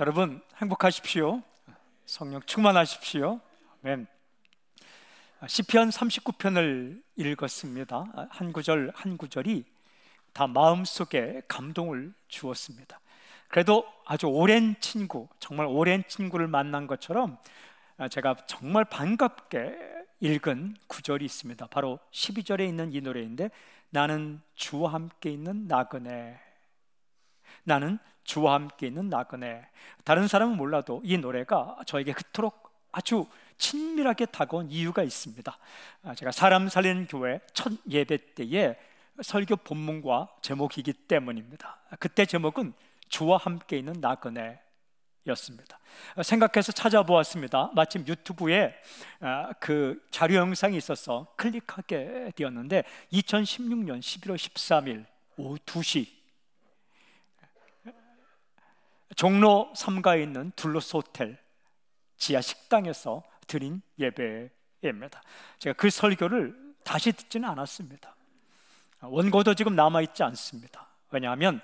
여러분 행복하십시오. 성령 충만하십시오. 아멘. 시편 39편을 읽었습니다. 한 구절 한 구절이 다 마음속에 감동을 주었습니다. 그래도 아주 오랜 친구, 정말 오랜 친구를 만난 것처럼 제가 정말 반갑게 읽은 구절이 있습니다. 바로 12절에 있는 이 노래인데 나는 주와 함께 있는 나그네 나는 주와 함께 있는 나그네 다른 사람은 몰라도 이 노래가 저에게 그토록 아주 친밀하게 다가온 이유가 있습니다 아, 제가 사람 살리는 교회 첫 예배 때에 설교 본문과 제목이기 때문입니다 그때 제목은 주와 함께 있는 나그네 였습니다. 아, 생각해서 찾아보았습니다. 마침 유튜브에 아, 그 자료 영상이 있어서 클릭하게 되었는데 2016년 11월 13일 오후 2시 종로 3가에 있는 둘로스 호텔 지하 식당에서 드린 예배입니다. 제가 그 설교를 다시 듣지는 않았습니다. 원고도 지금 남아 있지 않습니다. 왜냐하면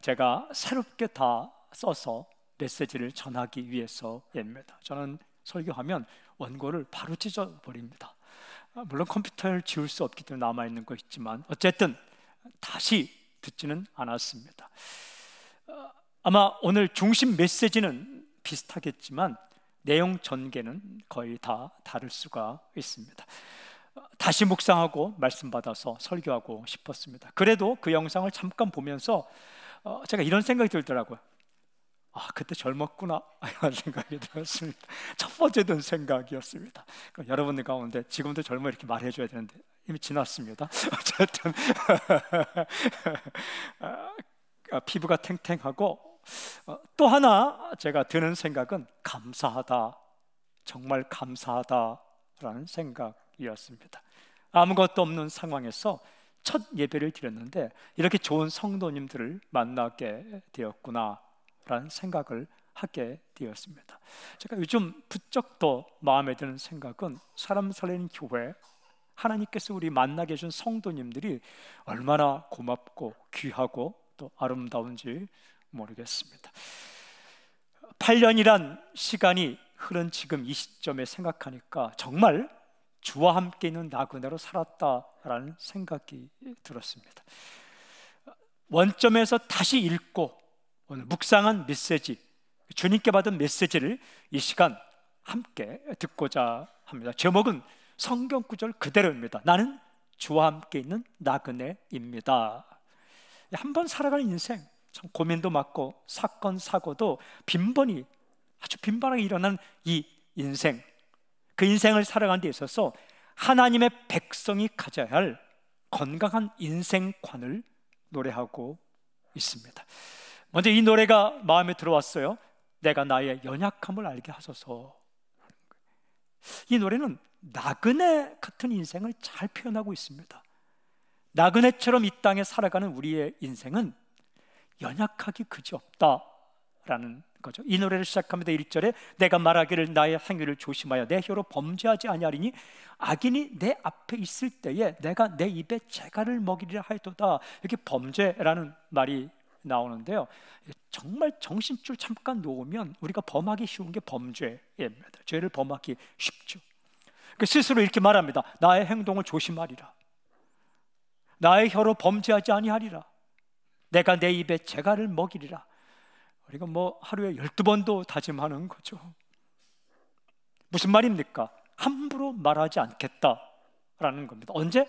제가 새롭게 다 써서 메시지를 전하기 위해서입니다. 저는 설교하면 원고를 바로 찢어버립니다. 물론 컴퓨터를 지울 수 없기 때문에 남아있는 거 있지만 어쨌든 다시 듣지는 않았습니다. 아마 오늘 중심 메시지는 비슷하겠지만 내용 전개는 거의 다 다를 수가 있습니다. 다시 묵상하고 말씀 받아서 설교하고 싶었습니다. 그래도 그 영상을 잠깐 보면서 어, 제가 이런 생각이 들더라고요. 아, 그때 젊었구나 이런 생각이 들었습니다. 첫 번째 든 생각이었습니다. 여러분들 가운데 지금도 젊어 이렇게 말해줘야 되는데 이미 지났습니다. 어쨌든 아, 피부가 탱탱하고 어, 또 하나 제가 드는 생각은 감사하다. 정말 감사하다라는 생각이었습니다. 아무것도 없는 상황에서 첫 예배를 드렸는데 이렇게 좋은 성도님들을 만나게 되었구나라는 생각을 하게 되었습니다. 제가 요즘 부쩍 더 마음에 드는 생각은 사람 살리는 교회 하나님께서 우리 만나게 해준 성도님들이 얼마나 고맙고 귀하고 또 아름다운지 모르겠습니다. 8년이란 시간이 흐른 지금 이 시점에 생각하니까 정말 주와 함께 있는 나그네로 살았다라는 생각이 들었습니다. 원점에서 다시 읽고 오늘 묵상한 메시지, 주님께 받은 메시지를 이 시간 함께 듣고자 합니다. 제목은 성경 구절 그대로입니다. 나는 주와 함께 있는 나그네입니다. 한 번 살아가는 인생, 참 고민도 많고 사건 사고도 빈번히 아주 빈번하게 일어난 이 인생 그 인생을 살아가는 데 있어서 하나님의 백성이 가져야 할 건강한 인생관을 노래하고 있습니다. 먼저 이 노래가 마음에 들어왔어요. 내가 나의 연약함을 알게 하소서. 이 노래는 나그네 같은 인생을 잘 표현하고 있습니다. 나그네처럼 이 땅에 살아가는 우리의 인생은 연약하기 그지없다 라는 거죠. 이 노래를 시작합니다. 1절에 내가 말하기를 나의 행위를 조심하여 내 혀로 범죄하지 아니하리니 악인이 내 앞에 있을 때에 내가 내 입에 재갈을 먹이리라 하였도다. 이렇게 범죄라는 말이 나오는데요. 정말 정신줄 잠깐 놓으면 우리가 범하기 쉬운 게 범죄입니다. 죄를 범하기 쉽죠. 그 스스로 이렇게 말합니다. 나의 행동을 조심하리라. 나의 혀로 범죄하지 아니하리라. 내가 내 입에 재갈을 먹이리라. 우리가 뭐 하루에 열두 번도 다짐하는 거죠. 무슨 말입니까? 함부로 말하지 않겠다라는 겁니다. 언제?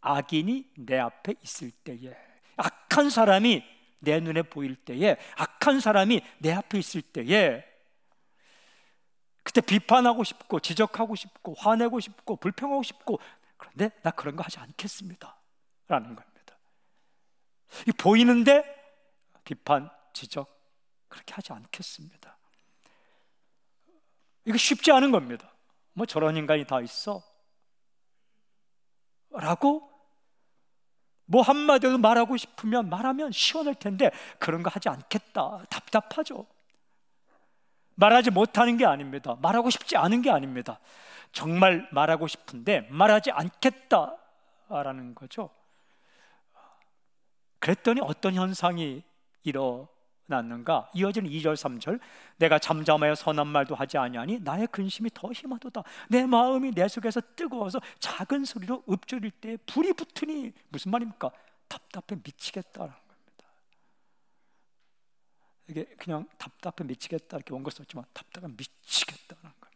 악인이 내 앞에 있을 때에, 악한 사람이 내 눈에 보일 때에, 악한 사람이 내 앞에 있을 때에, 그때 비판하고 싶고, 지적하고 싶고, 화내고 싶고, 불평하고 싶고, 그런데 나 그런 거 하지 않겠습니다. 라는 거예요. 보이는데 비판, 지적 그렇게 하지 않겠습니다. 이거 쉽지 않은 겁니다. 뭐 저런 인간이 다 있어? 라고 뭐 한마디로 말하고 싶으면 말하면 시원할 텐데 그런 거 하지 않겠다. 답답하죠. 말하지 못하는 게 아닙니다. 말하고 싶지 않은 게 아닙니다. 정말 말하고 싶은데 말하지 않겠다라는 거죠. 그랬더니 어떤 현상이 일어났는가? 이어지 2절 3절 내가 잠잠하여 선한 말도 하지 아니하니 나의 근심이 더 힘하도다 내 마음이 내 속에서 뜨거워서 작은 소리로 읊조릴 때 불이 붙으니 무슨 말입니까? 답답해 미치겠다라는 겁니다 이게 그냥 답답해 미치겠다 이렇게 원고 썼지만 답답해 미치겠다는 거예요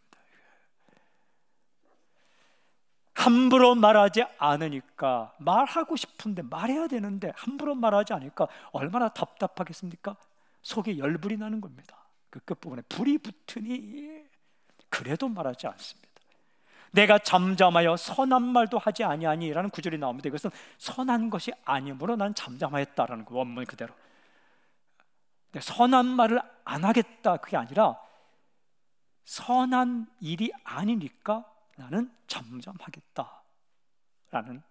함부로 말하지 않으니까 말하고 싶은데 말해야 되는데 함부로 말하지 않으니까 얼마나 답답하겠습니까? 속에 열불이 나는 겁니다. 그 끝부분에 불이 붙으니 그래도 말하지 않습니다. 내가 잠잠하여 선한 말도 하지 아니하니라는 구절이 나옵니다. 이것은 선한 것이 아니므로 난 잠잠하였다라는 거 그 원문 그대로. 선한 말을 안 하겠다 그게 아니라 선한 일이 아니니까 나는 점점 하겠다. 라는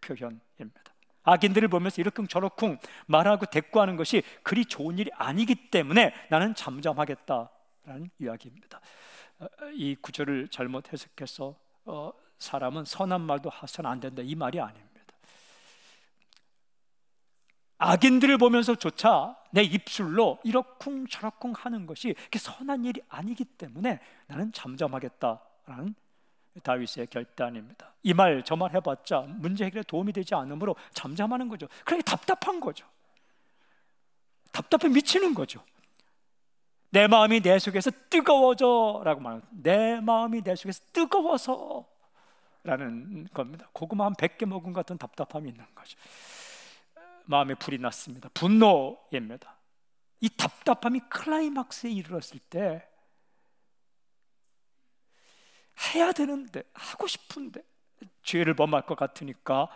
표현입니다. 악인들을 보면서 이렇쿵 저렇쿵 말하고 대꾸하는 것이 그리 좋은 일이 아니기 때문에 나는 잠잠하겠다라는 이야기입니다. 어, 어, 이 구절을 잘못 해석해서 어, 사람은 선한 말도 하선 안 된다 이 말이 아닙니다. 악인들을 보면서조차 내 입술로 이렇쿵 저렇쿵 하는 것이 선한 일이 아니기 때문에 나는 잠잠하겠다 라는 다윗의 결단입니다. 이 말저말 해봤자 문제 해결에 도움이 되지 않으므로 잠잠하는 거죠. 그러니 답답한 거죠. 답답해 미치는 거죠. 내 마음이 내 속에서 뜨거워져라고 말합내 마음이 내 속에서 뜨거워서라는 겁니다. 고구마 한 100개 먹은 같은 답답함이 있는 거죠. 마음에 불이 났습니다. 분노입니다. 이 답답함이 클라이막스에 이르렀을 때 해야 되는데 하고 싶은데 죄를 범할 것 같으니까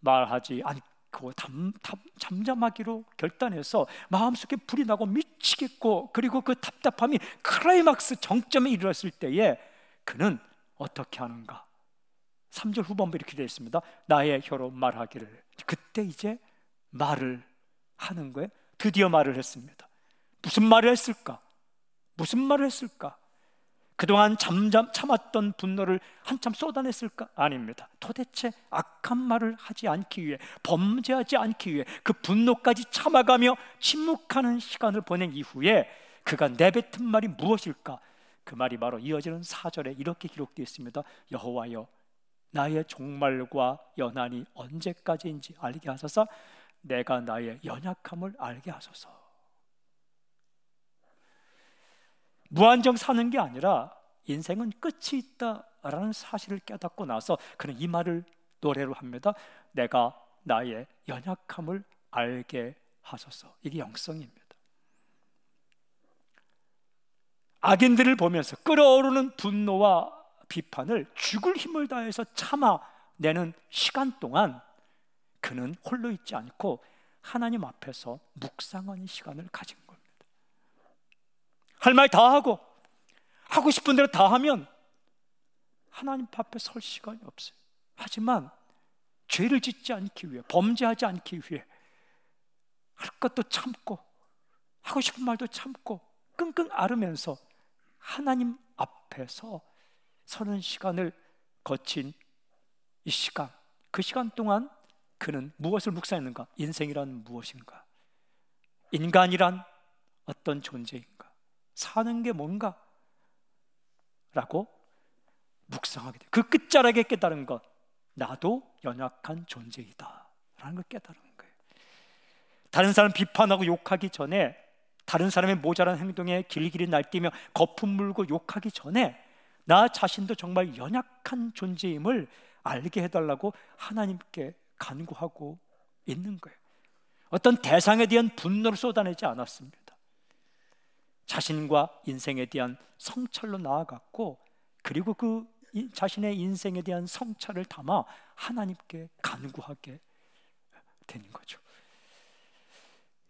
말하지 않고 담, 담, 잠잠하기로 결단해서 마음속에 불이 나고 미치겠고 그리고 그 답답함이 클라이막스 정점에 이르렀을 때에 그는 어떻게 하는가? 3절 후반부 이렇게 되어 있습니다. 나의 혀로 말하기를. 그때 이제 말을 하는 거예요. 드디어 말을 했습니다. 무슨 말을 했을까? 무슨 말을 했을까? 그동안 잠잠 참았던 분노를 한참 쏟아냈을까? 아닙니다. 도대체 악한 말을 하지 않기 위해, 범죄하지 않기 위해 그 분노까지 참아가며 침묵하는 시간을 보낸 이후에 그가 내뱉은 말이 무엇일까? 그 말이 바로 이어지는 사절에 이렇게 기록되어 있습니다. 여호와여 나의 종말과 연한이 언제까지인지 알게 하소서. 내가 나의 연약함을 알게 하소서. 무한정 사는 게 아니라 인생은 끝이 있다라는 사실을 깨닫고 나서 그는 이 말을 노래로 합니다. 내가 나의 연약함을 알게 하소서. 이게 영성입니다. 악인들을 보면서 끓어오르는 분노와 비판을 죽을 힘을 다해서 참아내는 시간 동안 그는 홀로 있지 않고 하나님 앞에서 묵상하는 시간을 가집니다. 할말다 하고 하고 싶은 대로 다 하면 하나님 앞에 설 시간이 없어요. 하지만 죄를 짓지 않기 위해 범죄하지 않기 위해 할 것도 참고 하고 싶은 말도 참고 끙끙 앓으면서 하나님 앞에서 서는 시간을 거친 이 시간 그 시간 동안 그는 무엇을 묵상했는가? 인생이란 무엇인가? 인간이란 어떤 존재인가? 사는 게 뭔가? 라고 묵상하게 돼. 그 끝자락에 깨달은 것. 나도 연약한 존재이다. 라는 걸 깨달은 거예요. 다른 사람 비판하고 욕하기 전에 다른 사람의 모자란 행동에 길길이 날뛰며 거품 물고 욕하기 전에 나 자신도 정말 연약한 존재임을 알게 해달라고 하나님께 간구하고 있는 거예요. 어떤 대상에 대한 분노를 쏟아내지 않았습니다. 자신과 인생에 대한 성찰로 나아갔고 그리고 그 자신의 인생에 대한 성찰을 담아 하나님께 간구하게 되는 거죠.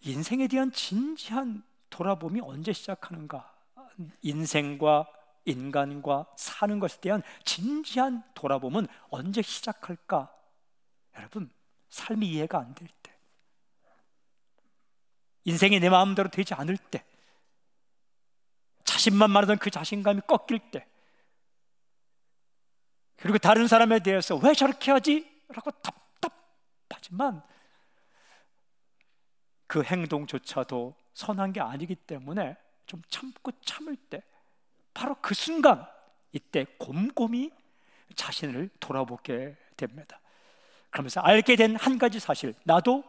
인생에 대한 진지한 돌아봄이 언제 시작하는가? 인생과 인간과 사는 것에 대한 진지한 돌아봄은 언제 시작할까? 여러분, 삶이 이해가 안 될 때, 인생이 내 마음대로 되지 않을 때, 자신만 말하던 그 자신감이 꺾일 때 그리고 다른 사람에 대해서 왜 저렇게 하지? 라고 답답하지만 그 행동조차도 선한 게 아니기 때문에 좀 참고 참을 때 바로 그 순간 이때 곰곰이 자신을 돌아보게 됩니다. 그러면서 알게 된 한 가지 사실 나도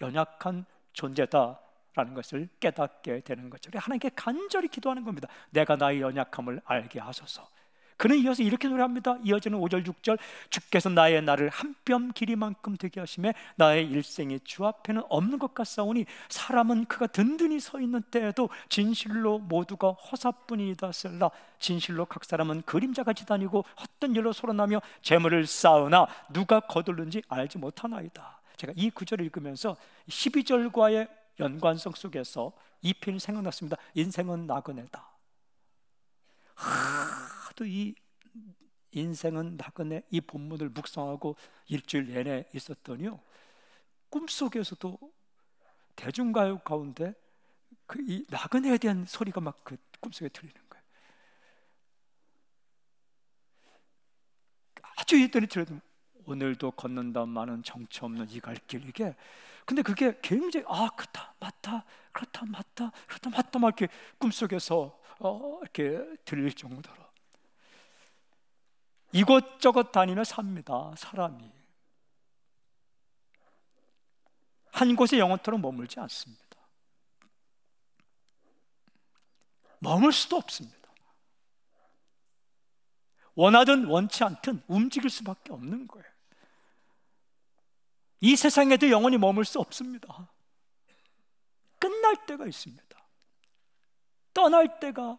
연약한 존재다 라는 것을 깨닫게 되는 거죠. 하나님께 간절히 기도하는 겁니다. 내가 나의 연약함을 알게 하소서. 그는 이어서 이렇게 노래합니다. 이어지는 5절 6절 주께서 나의 나를 한 뼘 길이만큼 되게 하심에 나의 일생이 주 앞에는 없는 것 같사오니 사람은 그가 든든히 서 있는 때에도 진실로 모두가 허사뿐이다 쓸라 진실로 각 사람은 그림자같이 다니고 헛된 일로 소란하며 재물을 쌓으나 누가 거둘는지 알지 못하나이다. 제가 이 구절을 읽으면서 12절과의 연관성 속에서 이필 생각났습니다. 인생은 나그네다. 하도 이 인생은 나그네 이 본문을 묵상하고 일주일 내내 있었더니요. 꿈속에서도 대중가요 가운데 그이 나그네에 대한 소리가 막그 꿈속에 들리는 거예요. 아주 이들이 들었 오늘도 걷는다 마는 정처 없는 이 갈길 이게 근데 그게 굉장히 아 그렇다 맞다 그렇다 맞다 그렇다 맞다 막 이렇게 꿈속에서 어, 이렇게 들릴 정도로 이곳저곳 다니며 삽니다 사람이 한 곳에 영원토록 머물지 않습니다 머물 수도 없습니다 원하든 원치 않든 움직일 수밖에 없는 거예요 이 세상에도 영원히 머물 수 없습니다. 끝날 때가 있습니다. 떠날 때가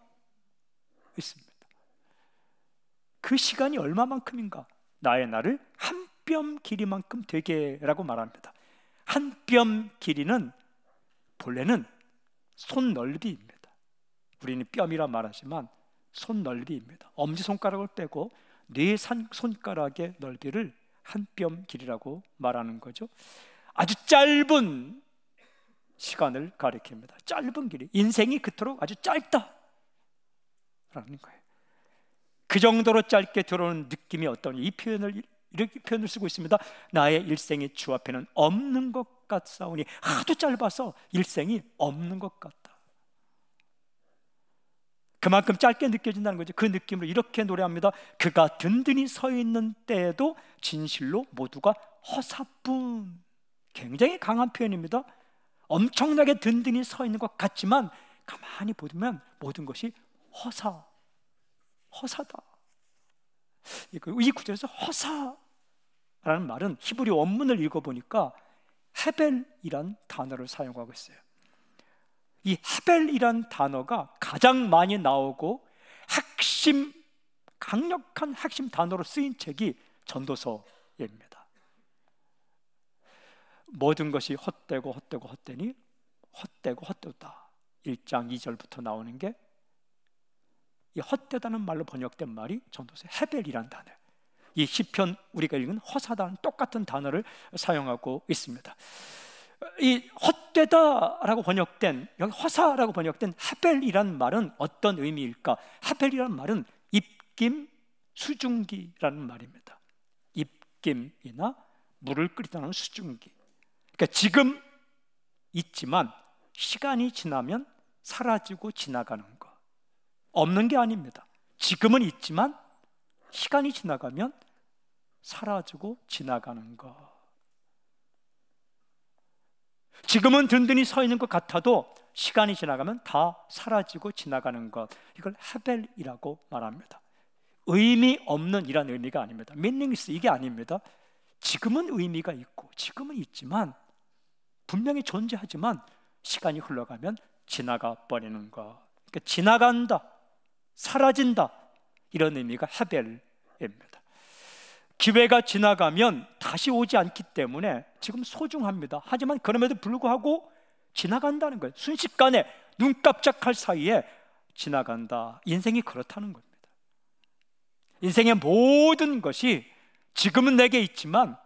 있습니다. 그 시간이 얼마만큼인가? 나의 날을 한뼘 길이만큼 되게라고 말합니다. 한 뼘 길이는 본래는 손 넓이입니다. 우리는 뼘이라 말하지만 손 넓이입니다. 엄지 손가락을 빼고 네 손가락의 넓이를 한뼘 길이라고 말하는 거죠. 아주 짧은 시간을 가리킵니다. 짧은 길이 인생이 그토록 아주 짧다라는 거예요. 그 정도로 짧게 들어오는 느낌이 어떤 이 표현을 이렇게 표현을 쓰고 있습니다. 나의 일생이 주 앞에는 없는 것 같사오니 하도 짧아서 일생이 없는 것 같다. 그만큼 짧게 느껴진다는 거죠. 그 느낌으로 이렇게 노래합니다. 그가 든든히 서 있는 때에도 진실로 모두가 허사뿐. 굉장히 강한 표현입니다. 엄청나게 든든히 서 있는 것 같지만 가만히 보면 모든 것이 허사. 허사다. 이 그, 구절에서 허사라는 말은 히브리 원문을 읽어보니까 헤벨이란 단어를 사용하고 있어요. 이 헤벨이란 단어가 가장 많이 나오고 핵심 강력한 핵심 단어로 쓰인 책이 전도서입니다. 모든 것이 헛되고 헛되고 헛되니 헛되고 헛되다. 1장 2절부터 나오는 게 이 헛되다는 말로 번역된 말이 전도서 헤벨이란 단어. 이 시편 우리가 읽은 허사단 똑같은 단어를 사용하고 있습니다. 이 헛되다라고 번역된 여기 허사라고 번역된 하벨이란 말은 어떤 의미일까? 하벨이란 말은 입김 수증기라는 말입니다. 입김이나 물을 끓이다는 수증기. 그러니까 지금 있지만 시간이 지나면 사라지고 지나가는 거. 없는 게 아닙니다. 지금은 있지만 시간이 지나가면 사라지고 지나가는 거. 지금은 든든히 서 있는 것 같아도 시간이 지나가면 다 사라지고 지나가는 것 이걸 헤벨이라고 말합니다. 의미 없는 이란 의미가 아닙니다. m e a 이게 아닙니다. 지금은 의미가 있고 지금은 있지만 분명히 존재하지만 시간이 흘러가면 지나가 버리는 것. 그러니까 지나간다, 사라진다 이런 의미가 헤벨입니다. 기회가 지나가면 다시 오지 않기 때문에 지금 소중합니다. 하지만 그럼에도 불구하고 지나간다는 거예요. 순식간에 눈 깜짝할 사이에 지나간다. 인생이 그렇다는 겁니다. 인생의 모든 것이 지금은 내게 있지만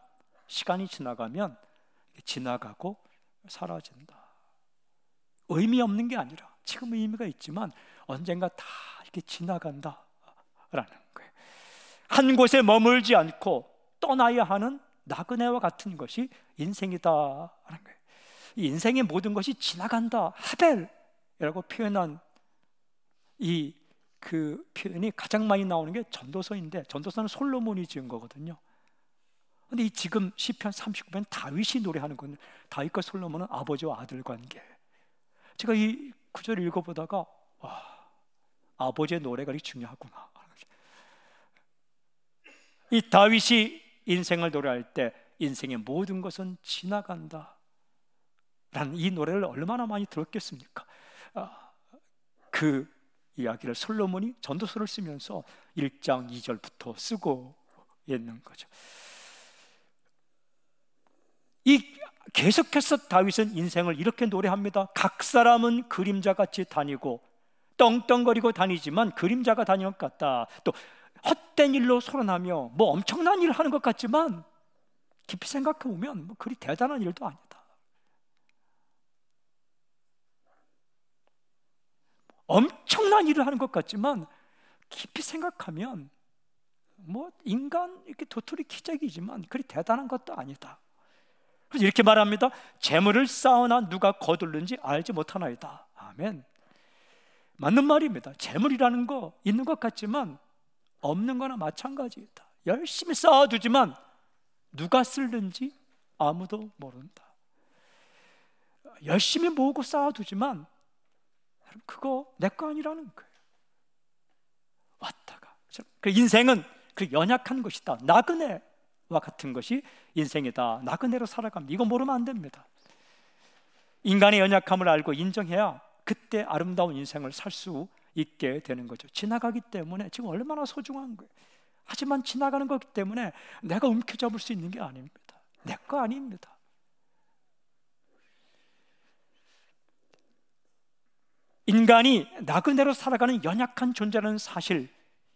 시간이 지나가면 지나가고 사라진다. 의미 없는 게 아니라 지금 의미가 있지만 언젠가 다 이렇게 지나간다라는 거예요. 한 곳에 머물지 않고 떠나야 하는 나그네와 같은 것이 인생이다 하는 거예요. 인생의 모든 것이 지나간다. 하벨이라고 표현한 이 그 표현이 가장 많이 나오는 게 전도서인데 전도서는 솔로몬이 지은 거거든요. 근데 이 지금 시편 39편 다윗이 노래하는 건 다윗과 솔로몬은 아버지와 아들 관계. 제가 이 구절을 읽어보다가 와 아버지의 노래가 이 중요하구나. 이 다윗이 인생을 노래할 때 인생의 모든 것은 지나간다. 라는 이 노래를 얼마나 많이 들었겠습니까? 아, 그 이야기를 솔로몬이 전도서를 쓰면서 1장 2절부터 쓰고 있는 거죠. 이 계속해서 다윗은 인생을 이렇게 노래합니다. 각 사람은 그림자같이 다니고 떵떵거리고 다니지만 그림자가 다니는 것 같다. 또 헛된 일로 소란하며 뭐 엄청난 일을 하는 것 같지만 깊이 생각해 보면 뭐 그리 대단한 일도 아니다. 엄청난 일을 하는 것 같지만 깊이 생각하면 뭐 인간 이렇게 도토리 키재기지만 그리 대단한 것도 아니다. 그래서 이렇게 말합니다. 재물을 쌓으나 누가 거둘는지 알지 못하나이다. 아멘. 맞는 말입니다. 재물이라는 거 있는 것 같지만 없는 거나 마찬가지다. 열심히 쌓아두지만 누가 쓸는지 아무도 모른다. 열심히 모으고 쌓아두지만 그거 내 거 아니라는 거예요. 왔다가 그 인생은 그 연약한 것이다. 나그네와 같은 것이 인생이다. 나그네로 살아갑니다. 이거 모르면 안 됩니다. 인간의 연약함을 알고 인정해야 그때 아름다운 인생을 살수 있게 되는 거죠. 지나가기 때문에 지금 얼마나 소중한 거예요. 하지만 지나가는 거기 때문에 내가 움켜잡을 수 있는 게 아닙니다. 내 거 아닙니다. 인간이 나그네로 살아가는 연약한 존재라는 사실,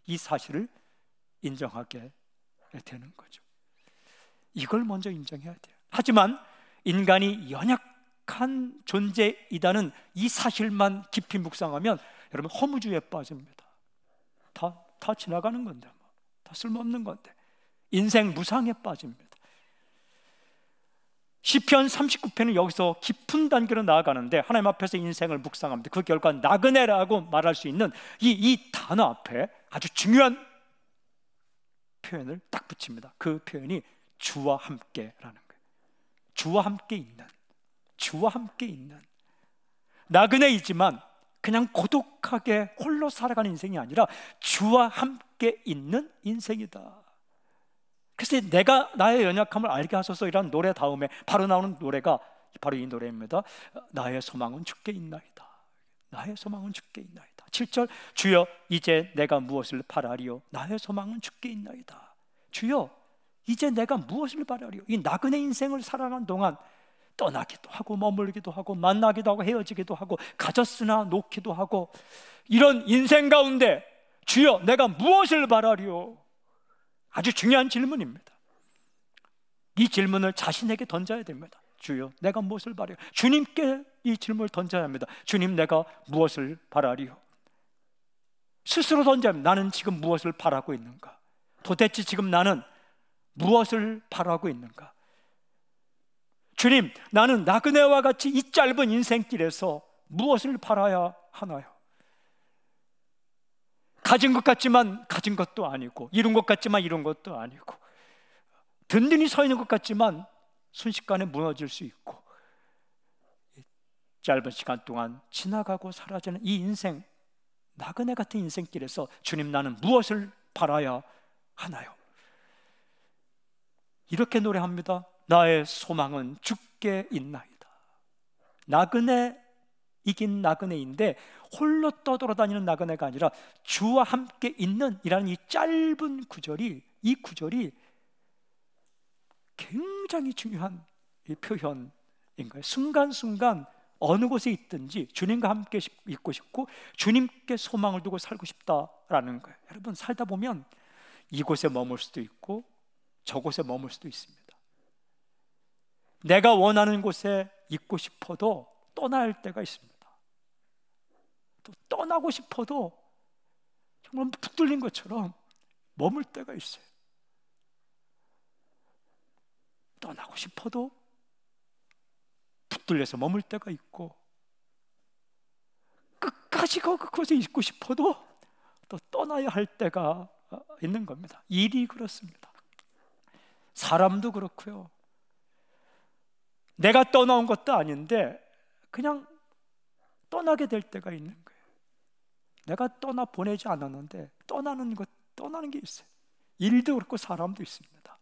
이 사실을 인정하게 되는 거죠. 이걸 먼저 인정해야 돼요. 하지만 인간이 연약한 존재이다는 이 사실만 깊이 묵상하면 여러분 허무주의에 빠집니다. 다, 다 지나가는 건데, 뭐. 다 쓸모없는 건데. 인생 무상에 빠집니다. 시편 39편은 여기서 깊은 단계로 나아가는데 하나님 앞에서 인생을 묵상합니다. 그 결과 나그네라고 말할 수 있는 이, 이 단어 앞에 아주 중요한 표현을 딱 붙입니다. 그 표현이 주와 함께라는 거예요. 주와 함께 있는, 주와 함께 있는 나그네이지만 그냥 고독하게 홀로 살아가는 인생이 아니라 주와 함께 있는 인생이다. 그래서 내가 나의 연약함을 알게 하소서 이란 노래 다음에 바로 나오는 노래가 바로 이 노래입니다. 나의 소망은 주께 있나이다. 나의 소망은 주께 있나이다. 7절 주여 이제 내가 무엇을 바라리요? 나의 소망은 주께 있나이다. 주여 이제 내가 무엇을 바라리요? 이 나그네 인생을 살아가 동안 떠나기도 하고 머물기도 하고 만나기도 하고 헤어지기도 하고 가졌으나 놓기도 하고 이런 인생 가운데 주여 내가 무엇을 바라리요? 아주 중요한 질문입니다. 이 질문을 자신에게 던져야 됩니다. 주여 내가 무엇을 바라요? 주님께 이 질문을 던져야 합니다. 주님 내가 무엇을 바라리요? 스스로 던져야 합니다. 나는 지금 무엇을 바라고 있는가? 도대체 지금 나는 무엇을 바라고 있는가? 주님, 나는 나그네와 같이 이 짧은 인생길에서 무엇을 바라야 하나요? 가진 것 같지만 가진 것도 아니고, 이룬 것 같지만 이룬 것도 아니고, 든든히 서 있는 것 같지만 순식간에 무너질 수 있고, 짧은 시간 동안 지나가고 사라지는 이 인생, 나그네 같은 인생길에서 주님 나는 무엇을 바라야 하나요? 이렇게 노래합니다. 나의 소망은 죽게 있나이다. 나그네 이긴 나그네인데 홀로 떠돌아다니는 나그네가 아니라 주와 함께 있는이라는 이 짧은 구절이 이 구절이 굉장히 중요한 표현인 거예요. 순간순간 어느 곳에 있든지 주님과 함께 있고 싶고 주님께 소망을 두고 살고 싶다라는 거예요. 여러분 살다 보면 이곳에 머물 수도 있고 저곳에 머물 수도 있습니다. 내가 원하는 곳에 있고 싶어도 떠날 때가 있습니다. 또 떠나고 싶어도 정말 푹 뚫린 것처럼 머물 때가 있어요. 떠나고 싶어도 붙들려서 머물 때가 있고 끝까지 그 그곳에 있고 싶어도 또 떠나야 할 때가 있는 겁니다. 일이 그렇습니다. 사람도 그렇고요. 내가 떠나온 것도 아닌데 그냥 떠나게 될 때가 있는 거예요. 내가 떠나 보내지 않았는데 떠나는 것 떠나는 게 있어요. 일도 그렇고 사람도 있습니다.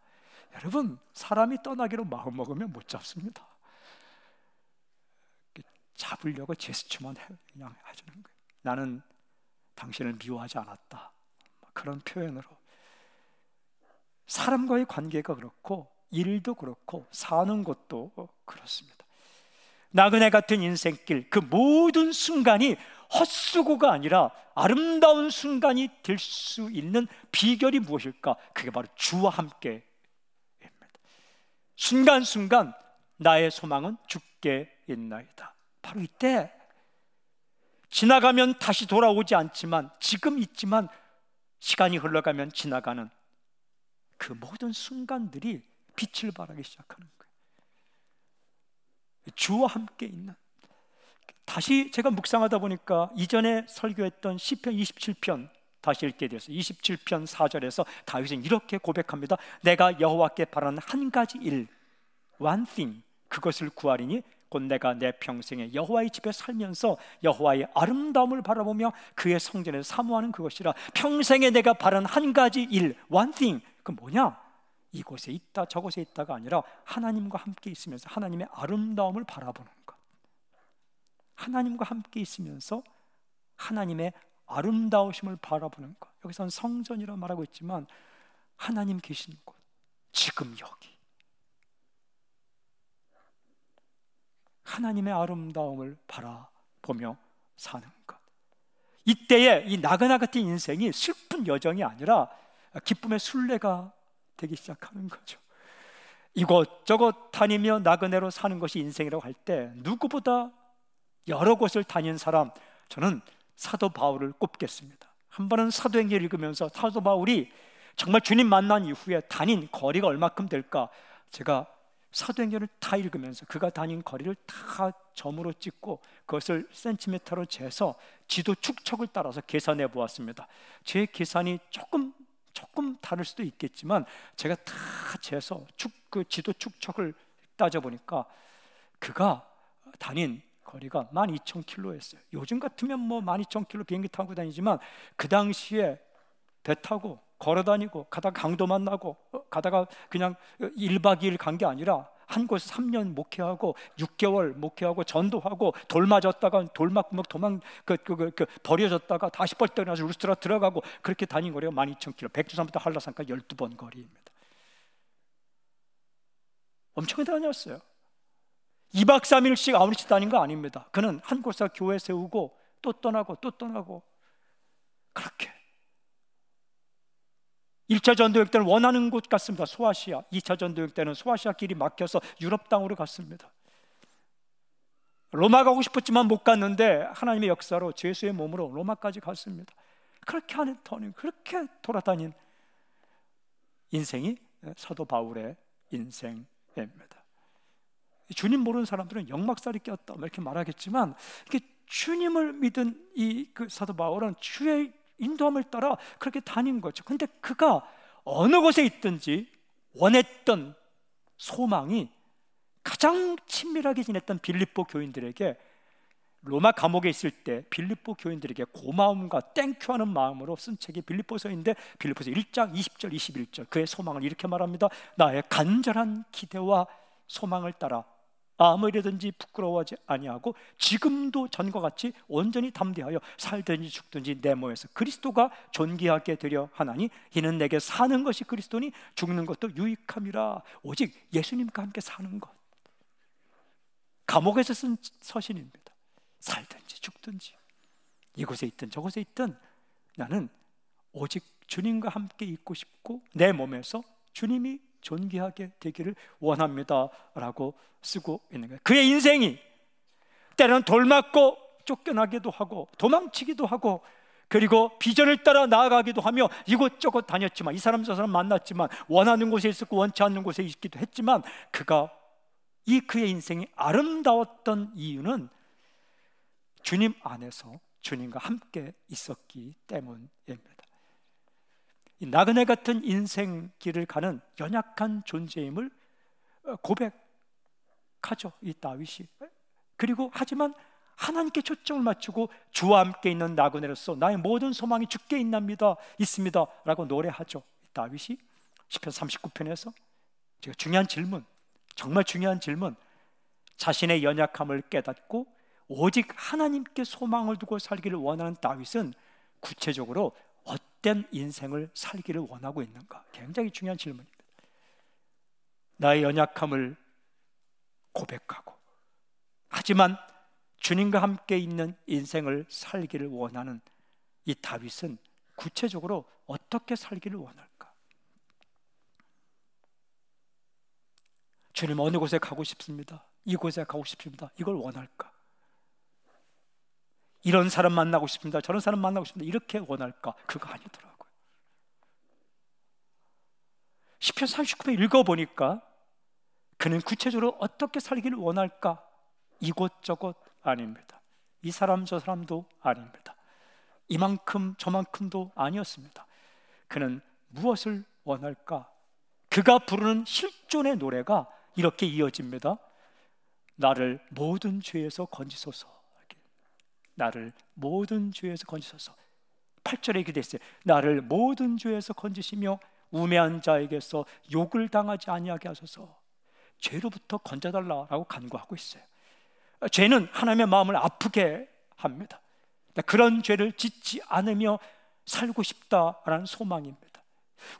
여러분 사람이 떠나기로 마음 먹으면 못 잡습니다. 잡으려고 제스처만 그냥 해주는 거예요. 나는 당신을 미워하지 않았다. 그런 표현으로 사람과의 관계가 그렇고 일도 그렇고 사는 것도 그렇습니다. 나그네 같은 인생길 그 모든 순간이 헛수고가 아니라 아름다운 순간이 될 수 있는 비결이 무엇일까? 그게 바로 주와 함께입니다. 순간순간 나의 소망은 죽게 있나이다. 바로 이때 지나가면 다시 돌아오지 않지만 지금 있지만 시간이 흘러가면 지나가는 그 모든 순간들이 빛을 발하기 시작하는 거예요. 주와 함께 있는 다시 제가 묵상하다 보니까 이전에 설교했던 시편 27편 다시 읽게 되었어요. 27편 4절에서 다윗은 이렇게 고백합니다. 내가 여호와께 바라는 한 가지 일, one thing, 그것을 구하리니 곧 내가 내 평생에 여호와의 집에 살면서 여호와의 아름다움을 바라보며 그의 성전에 사모하는 그것이라 평생에 내가 바란 한 가지 일, one thing, 그 뭐냐? 이곳에 있다 저곳에 있다가 아니라 하나님과 함께 있으면서 하나님의 아름다움을 바라보는 것. 하나님과 함께 있으면서 하나님의 아름다우심을 바라보는 것. 여기서는 성전이라 말하고 있지만 하나님 계신 곳. 지금 여기. 하나님의 아름다움을 바라보며 사는 것. 이때에 이 나그나 같은 인생이 슬픈 여정이 아니라 기쁨의 순례가 되기 시작하는 거죠. 이곳저곳 다니며 나그네로 사는 것이 인생이라고 할 때 누구보다 여러 곳을 다닌 사람 저는 사도 바울을 꼽겠습니다. 한 번은 사도행전 읽으면서 사도 바울이 정말 주님 만난 이후에 다닌 거리가 얼마큼 될까 제가 사도행전을 다 읽으면서 그가 다닌 거리를 다 점으로 찍고 그것을 센티미터로 재서 지도 축척을 따라서 계산해 보았습니다. 제 계산이 조금 조금 다를 수도 있겠지만 제가 다 재서 축, 그 지도 축척을 따져보니까 그가 다닌 거리가 12,000km였어요. 요즘 같으면 뭐 12,000km 비행기 타고 다니지만 그 당시에 배 타고 걸어 다니고 가다가 강도 만나고 어, 가다가 그냥 1박 2일 간 게 아니라 한 곳에 3년 목회하고 6개월 목회하고 전도하고 돌맞았다가 돌맞고 도망 그, 그, 그, 그 버려졌다가 다시 벌떡나서 루스트라 들어가고 그렇게 다닌 거리가 12,000km 백두산부터 한라산까지 12번 거리입니다 엄청나게 다녔어요 2박 3일씩 아무리치 다닌 거 아닙니다 그는 한 곳에 교회 세우고 또 떠나고 또 떠나고 그렇게 1차 전도역 때는 원하는 곳 갔습니다. 소아시아. 2차 전도역 때는 소아시아 길이 막혀서 유럽 땅으로 갔습니다. 로마 가고 싶었지만 못 갔는데 하나님의 역사로 죄수의 몸으로 로마까지 갔습니다. 그렇게 하는 터는 그렇게 돌아다닌 인생이 사도 바울의 인생입니다. 주님 모르는 사람들은 영막살이 꼈다 뭐 이렇게 말하겠지만 이게 주님을 믿은 이 그 사도 바울은 주의 인도함을 따라 그렇게 다닌 거죠. 근데 그가 어느 곳에 있든지 원했던 소망이 가장 친밀하게 지냈던 빌립보 교인들에게 로마 감옥에 있을 때 빌립보 교인들에게 고마움과 땡큐하는 마음으로 쓴 책이 빌립보서인데 빌립보서 1장 20절 21절 그의 소망을 이렇게 말합니다. 나의 간절한 기대와 소망을 따라 아무리든지 부끄러워하지 아니하고 지금도 전과 같이 온전히 담대하여 살든지 죽든지 내 몸에서 그리스도가 존귀하게 되려 하나니 이는 내게 사는 것이 그리스도니 죽는 것도 유익함이라 오직 예수님과 함께 사는 것 감옥에서 쓴 서신입니다 살든지 죽든지 이곳에 있든 저곳에 있든 나는 오직 주님과 함께 있고 싶고 내 몸에서 주님이 존귀하게 되기를 원합니다라고 쓰고 있는 거예요. 그의 인생이 때로는 돌맞고 쫓겨나기도 하고 도망치기도 하고 그리고 비전을 따라 나아가기도 하며 이곳저곳 다녔지만 이 사람 저 사람 만났지만 원하는 곳에 있었고 원치 않는 곳에 있기도 했지만 그가 이 그의 인생이 아름다웠던 이유는 주님 안에서 주님과 함께 있었기 때문입니다. 나그네 같은 인생길을 가는 연약한 존재임을 어, 고백하죠. 이 다윗이. 그리고 하지만 하나님께 초점을 맞추고 주와 함께 있는 나그네로서 나의 모든 소망이 주께 있납니다. 있습니다. 라고 노래하죠. 다윗이 시편 39편에서 제가 중요한 질문, 정말 중요한 질문. 자신의 연약함을 깨닫고 오직 하나님께 소망을 두고 살기를 원하는 다윗은 구체적으로 삿된 인생을 살기를 원하고 있는가? 굉장히 중요한 질문입니다. 나의 연약함을 고백하고 하지만 주님과 함께 있는 인생을 살기를 원하는 이 다윗은 구체적으로 어떻게 살기를 원할까? 주님 어느 곳에 가고 싶습니다. 이곳에 가고 싶습니다. 이걸 원할까? 이런 사람 만나고 싶습니다. 저런 사람 만나고 싶습니다. 이렇게 원할까? 그거 아니더라고요. 10편 39편 읽어보니까 그는 구체적으로 어떻게 살기를 원할까? 이곳저곳 아닙니다. 이 사람 저 사람도 아닙니다. 이만큼 저만큼도 아니었습니다. 그는 무엇을 원할까? 그가 부르는 실존의 노래가 이렇게 이어집니다. 나를 모든 죄에서 건지소서. 나를 모든 죄에서 건지소서. 8절에 기대했어요. 나를 모든 죄에서 건지시며 우매한 자에게서 욕을 당하지 아니하게 하소서. 죄로부터 건져달라라고 간구하고 있어요. 죄는 하나님의 마음을 아프게 합니다. 그러니까 그런 죄를 짓지 않으며 살고 싶다라는 소망입니다.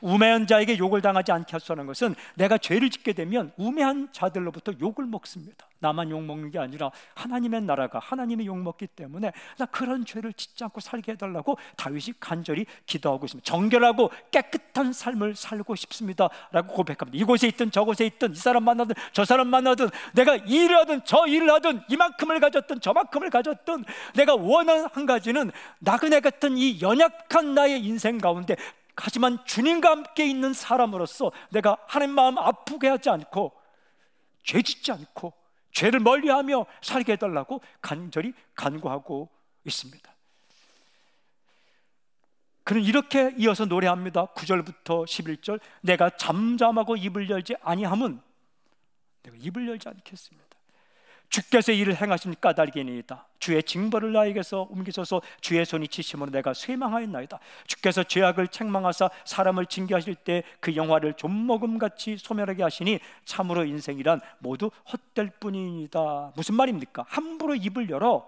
우매한 자에게 욕을 당하지 않게 하소는 것은 내가 죄를 짓게 되면 우매한 자들로부터 욕을 먹습니다. 나만 욕 먹는 게 아니라 하나님의 나라가 하나님의욕 먹기 때문에 나 그런 죄를 짓지 않고 살게 해달라고 다윗이 간절히 기도하고 있습니다. 정결하고 깨끗한 삶을 살고 싶습니다라고 고백합니다. 이곳에 있든 저곳에 있든 이 사람 만나든 저 사람 만나든 내가 일을 하든 저 일을 하든 이만큼을 가졌든 저만큼을 가졌든 내가 원하는 한 가지는 나그네 같은 이 연약한 나의 인생 가운데 하지만 주님과 함께 있는 사람으로서 내가 하나님 마음 아프게 하지 않고 죄 짓지 않고 죄를 멀리하며 살게 해달라고 간절히 간구하고 있습니다. 그는 이렇게 이어서 노래합니다. 9절부터 11절 내가 잠잠하고 입을 열지 아니함은 내가 입을 열지 않겠습니다. 주께서 일을 행하신 까닭이니이다. 주의 징벌을 나에게서 옮기소서 주의 손이 치심으로 내가 쇠망하였나이다. 주께서 죄악을 책망하사 사람을 징계하실 때 그 영화를 좀먹음같이 소멸하게 하시니 참으로 인생이란 모두 헛될 뿐이니다. 무슨 말입니까? 함부로 입을 열어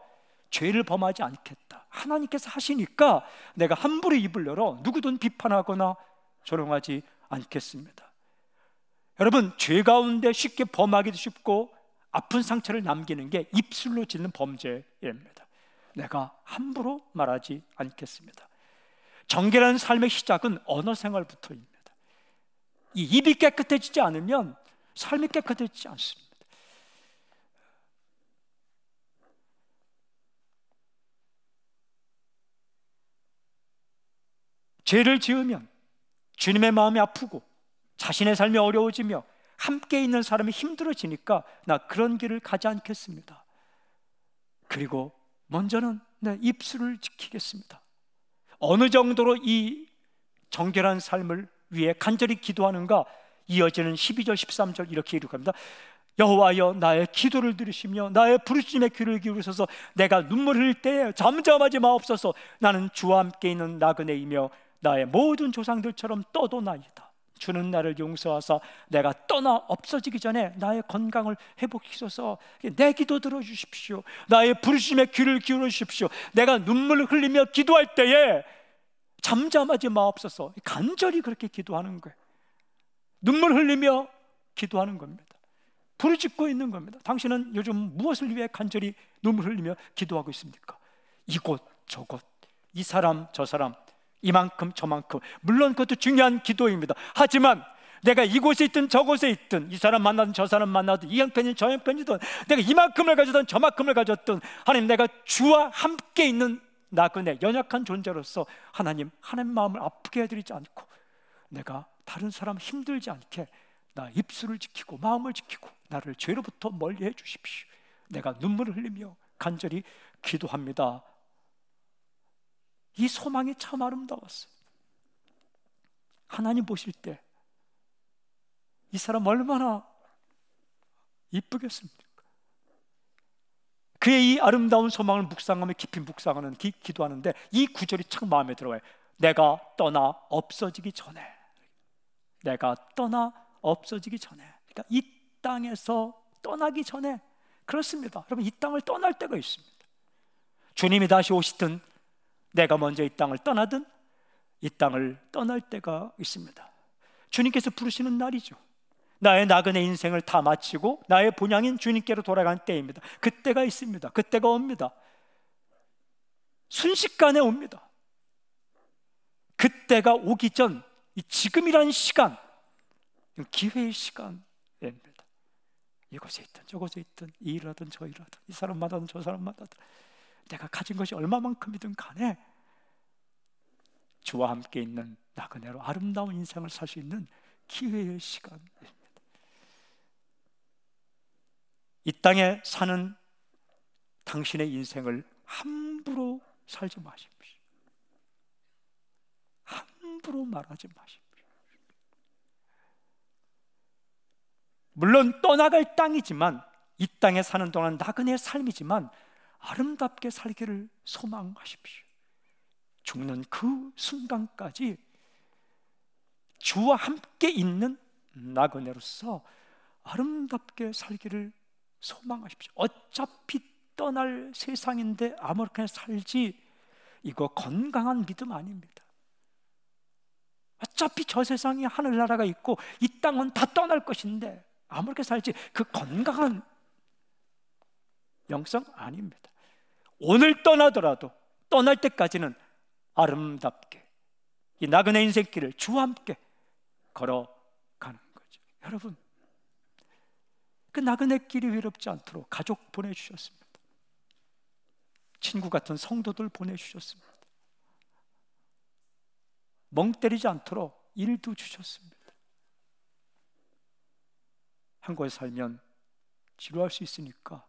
죄를 범하지 않겠다. 하나님께서 하시니까 내가 함부로 입을 열어 누구든 비판하거나 조롱하지 않겠습니다. 여러분 죄 가운데 쉽게 범하기도 쉽고 아픈 상처를 남기는 게 입술로 짓는 범죄입니다. 내가 함부로 말하지 않겠습니다. 정결한 삶의 시작은 언어 생활부터입니다. 이 입이 깨끗해지지 않으면 삶이 깨끗해지지 않습니다. 죄를 지으면 주님의 마음이 아프고 자신의 삶이 어려워지며 함께 있는 사람이 힘들어지니까 나 그런 길을 가지 않겠습니다. 그리고 먼저는 내 입술을 지키겠습니다. 어느 정도로 이 정결한 삶을 위해 간절히 기도하는가 이어지는 12절 13절 이렇게 이룩합니다. 여호와여 나의 기도를 들으시며 나의 부르짖에 귀를 기울이소서 내가 눈물 흘릴 때에 잠잠하지 마옵소서 나는 주와 함께 있는 나그네이며 나의 모든 조상들처럼 떠도나이다. 주는 나를 용서하사 내가 떠나 없어지기 전에 나의 건강을 회복시켜서 내 기도 들어주십시오. 나의 부르심에 귀를 기울여 주십시오. 내가 눈물을 흘리며 기도할 때에 잠잠하지 마옵소서. 간절히 그렇게 기도하는 거예요. 눈물 흘리며 기도하는 겁니다. 부르짖고 있는 겁니다. 당신은 요즘 무엇을 위해 간절히 눈물 흘리며 기도하고 있습니까? 이곳 저곳 이 사람 저 사람 이만큼 저만큼 물론 그것도 중요한 기도입니다 하지만 내가 이곳에 있든 저곳에 있든 이 사람 만나든 저 사람 만나든 이 형편이든 저 형편이든 내가 이만큼을 가졌든 저만큼을 가졌든 하나님 내가 주와 함께 있는 나그네 연약한 존재로서 하나님 하나님 마음을 아프게 해드리지 않고 내가 다른 사람 힘들지 않게 나 입술을 지키고 마음을 지키고 나를 죄로부터 멀리 해주십시오 내가 눈물을 흘리며 간절히 기도합니다 이 소망이 참 아름다웠어요. 하나님 보실 때 이 사람 얼마나 이쁘겠습니까? 그의 이 아름다운 소망을 묵상하며 깊이 묵상하는 기, 기도하는데 이 구절이 참 마음에 들어요 내가 떠나 없어지기 전에 내가 떠나 없어지기 전에 그러니까 이 땅에서 떠나기 전에 그렇습니다. 여러분 이 땅을 떠날 때가 있습니다. 주님이 다시 오시든 내가 먼저 이 땅을 떠나든 이 땅을 떠날 때가 있습니다. 주님께서 부르시는 날이죠. 나의 나그네 인생을 다 마치고 나의 본향인 주님께로 돌아간 때입니다. 그때가 있습니다. 그때가 옵니다. 순식간에 옵니다. 그때가 오기 전 지금이란 시간, 기회의 시간입니다. 이곳에 있든 저곳에 있든 이 일하든 저 일하든 이 사람마다든 저 사람마다든 내가 가진 것이 얼마만큼이든 간에 주와 함께 있는 나그네로 아름다운 인생을 살 수 있는 기회의 시간입니다. 이 땅에 사는 당신의 인생을 함부로 살지 마십시오. 함부로 말하지 마십시오. 물론 떠나갈 땅이지만 이 땅에 사는 동안 나그네의 삶이지만 아름답게 살기를 소망하십시오. 죽는 그 순간까지 주와 함께 있는 나그네로서 아름답게 살기를 소망하십시오. 어차피 떠날 세상인데 아무렇게나 살지 이거 건강한 믿음 아닙니다. 어차피 저세상이 하늘나라가 있고 이 땅은 다 떠날 것인데 아무렇게 살지 그 건강한 영성 아닙니다. 오늘 떠나더라도 떠날 때까지는 아름답게 이 나그네 인생길을 주와 함께 걸어가는 거죠. 여러분, 그 나그네 길이 외롭지 않도록 가족 보내주셨습니다. 친구 같은 성도들 보내주셨습니다. 멍 때리지 않도록 일도 주셨습니다. 한곳에 살면 지루할 수 있으니까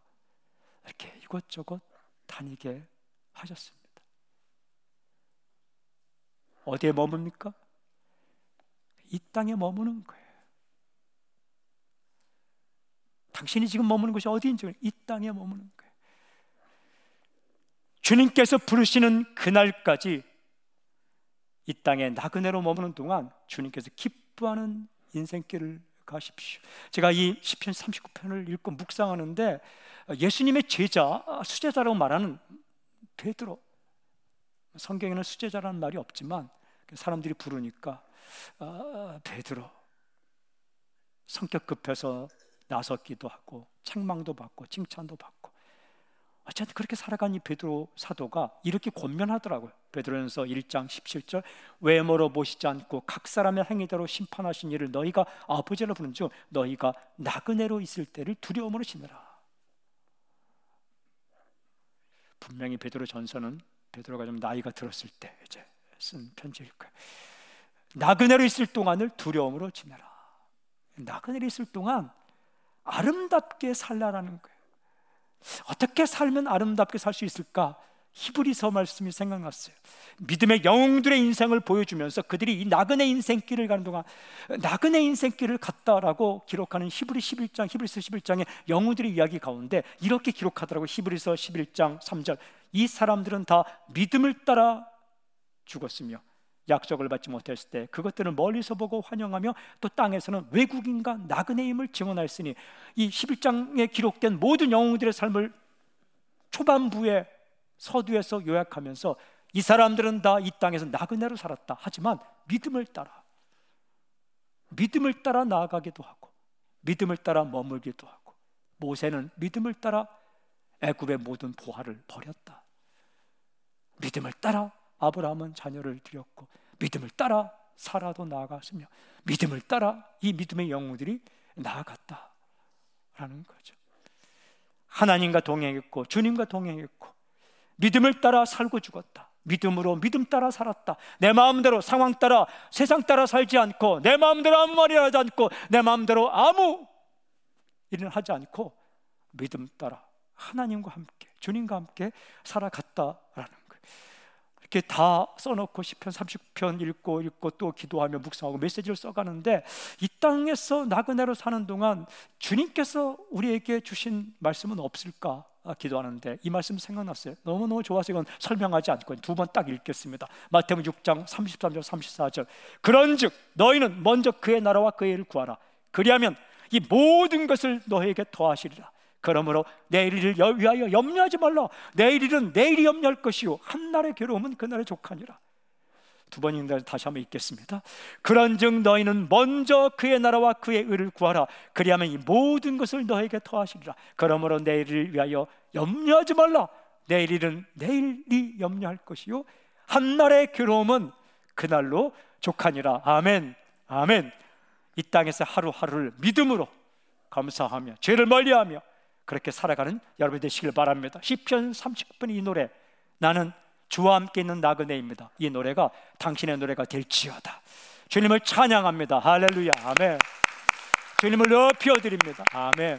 이렇게 이것저것 다니게 하셨습니다. 어디에 머뭅니까? 이 땅에 머무는 거예요. 당신이 지금 머무는 곳이 어디인지 이 땅에 머무는 거예요. 주님께서 부르시는 그날까지 이 땅에 나그네로 머무는 동안 주님께서 기뻐하는 인생길을 가십시오. 제가 이 시편 39편을 읽고 묵상하는데 예수님의 제자 수제자라고 말하는 베드로 성경에는 수제자라는 말이 없지만 사람들이 부르니까 아, 베드로 성격 급해서 나섰기도 하고 책망도 받고 칭찬도 받고 어쨌든 그렇게 살아가니 베드로 사도가 이렇게 권면하더라고요. 베드로전서 1장 17절 외모로 보시지 않고 각 사람의 행위대로 심판하신 이를 너희가 아버지로 부른 중 너희가 나그네로 있을 때를 두려움으로 지느라. 분명히 베드로 전서는 베드로가 좀 나이가 들었을 때 이제 쓴 편지일 거예요. 나그네로 있을 동안을 두려움으로 지내라. 나그네로 있을 동안 아름답게 살라라는 거예요. 어떻게 살면 아름답게 살 수 있을까? 히브리서 말씀이 생각났어요. 믿음의 영웅들의 인생을 보여주면서 그들이 이 나그네 인생길을 가는 동안 나그네 인생길을 갔다라고 기록하는 히브리 11장, 히브리서 11장의 영웅들의 이야기 가운데 이렇게 기록하더라고 히브리서 11장 3절. 이 사람들은 다 믿음을 따라 죽었으며 약속을 받지 못했을 때 그것들을 멀리서 보고 환영하며 또 땅에서는 외국인과 나그네임을 증언하였으니 이 11장에 기록된 모든 영웅들의 삶을 초반부에 서두에서 요약하면서 이 사람들은 다 이 땅에서 나그네로 살았다. 하지만 믿음을 따라 믿음을 따라 나아가기도 하고 믿음을 따라 머물기도 하고 모세는 믿음을 따라 애굽의 모든 보화를 버렸다. 믿음을 따라 아브라함은 자녀를 드렸고 믿음을 따라 살아도 나아갔으며 믿음을 따라 이 믿음의 영웅들이 나아갔다라는 거죠. 하나님과 동행했고 주님과 동행했고 믿음을 따라 살고 죽었다. 믿음으로 믿음 따라 살았다. 내 마음대로 상황 따라 세상 따라 살지 않고 내 마음대로 아무 말이 하지 않고 내 마음대로 아무 일은 하지 않고 믿음 따라 하나님과 함께 주님과 함께 살아갔다라는 이렇게 다 써놓고 시편 30편 읽고 읽고 또 기도하며 묵상하고 메시지를 써가는데 이 땅에서 나그네로 사는 동안 주님께서 우리에게 주신 말씀은 없을까 기도하는데 이 말씀 생각났어요. 너무너무 좋아서 이건 설명하지 않고 두 번 딱 읽겠습니다. 마태복음 6장 33절 34절. 그런즉 너희는 먼저 그의 나라와 그의 일을 구하라. 그리하면 이 모든 것을 너에게 희 더하시리라. 그러므로 내일을 위하여 염려하지 말라. 내일은 내일이 염려할 것이요 한 날의 괴로움은 그 날의 족하니라. 두 번인데 다시 한번 읽겠습니다. 그런즉 너희는 먼저 그의 나라와 그의 의를 구하라. 그리하면 이 모든 것을 너에게 더하시리라. 그러므로 내일을 위하여 염려하지 말라. 내일은 내일이 염려할 것이요 한 날의 괴로움은 그 날로 족하니라. 아멘. 아멘. 이 땅에서 하루하루를 믿음으로 감사하며 죄를 멀리하며 그렇게 살아가는 여러분 되시길 바랍니다. 시편 30분 이 노래 나는 주와 함께 있는 나그네입니다. 이 노래가 당신의 노래가 될지어다. 주님을 찬양합니다. 할렐루야. 아멘. 주님을 높여 드립니다. 아멘.